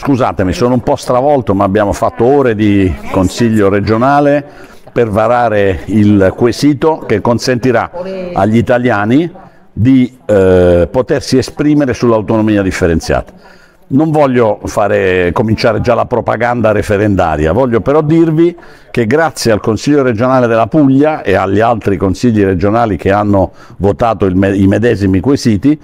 Scusatemi, sono un po' stravolto, ma abbiamo fatto ore di consiglio regionale per varare il quesito che consentirà agli italiani di eh, potersi esprimere sull'autonomia differenziata. Non voglio fare, cominciare già la propaganda referendaria, voglio però dirvi che grazie al Consiglio regionale della Puglia e agli altri consigli regionali che hanno votato me i medesimi quesiti,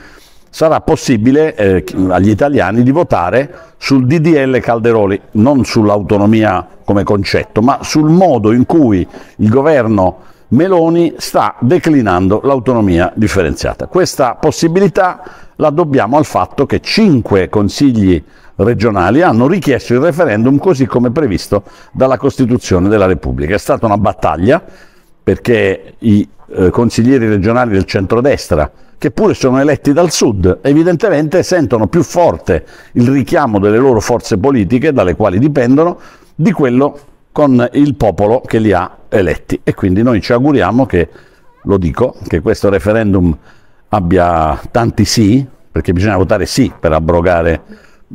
sarà possibile eh, agli italiani di votare sul DDL Calderoli, non sull'autonomia come concetto, ma sul modo in cui il governo Meloni sta declinando l'autonomia differenziata. Questa possibilità la dobbiamo al fatto che cinque consigli regionali hanno richiesto il referendum così come previsto dalla Costituzione della Repubblica. È stata una battaglia perché i eh, consiglieri regionali del centrodestra, che pure sono eletti dal sud, evidentemente sentono più forte il richiamo delle loro forze politiche, dalle quali dipendono, di quello con il popolo che li ha eletti. E quindi noi ci auguriamo che, lo dico, che questo referendum abbia tanti sì, perché bisogna votare sì per abrogare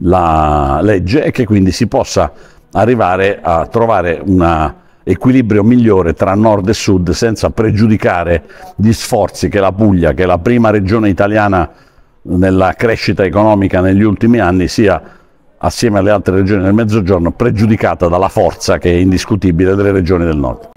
la legge e che quindi si possa arrivare a trovare una equilibrio migliore tra nord e sud senza pregiudicare gli sforzi che la Puglia, che è la prima regione italiana nella crescita economica negli ultimi anni, sia assieme alle altre regioni del mezzogiorno pregiudicata dalla forza che è indiscutibile delle regioni del nord.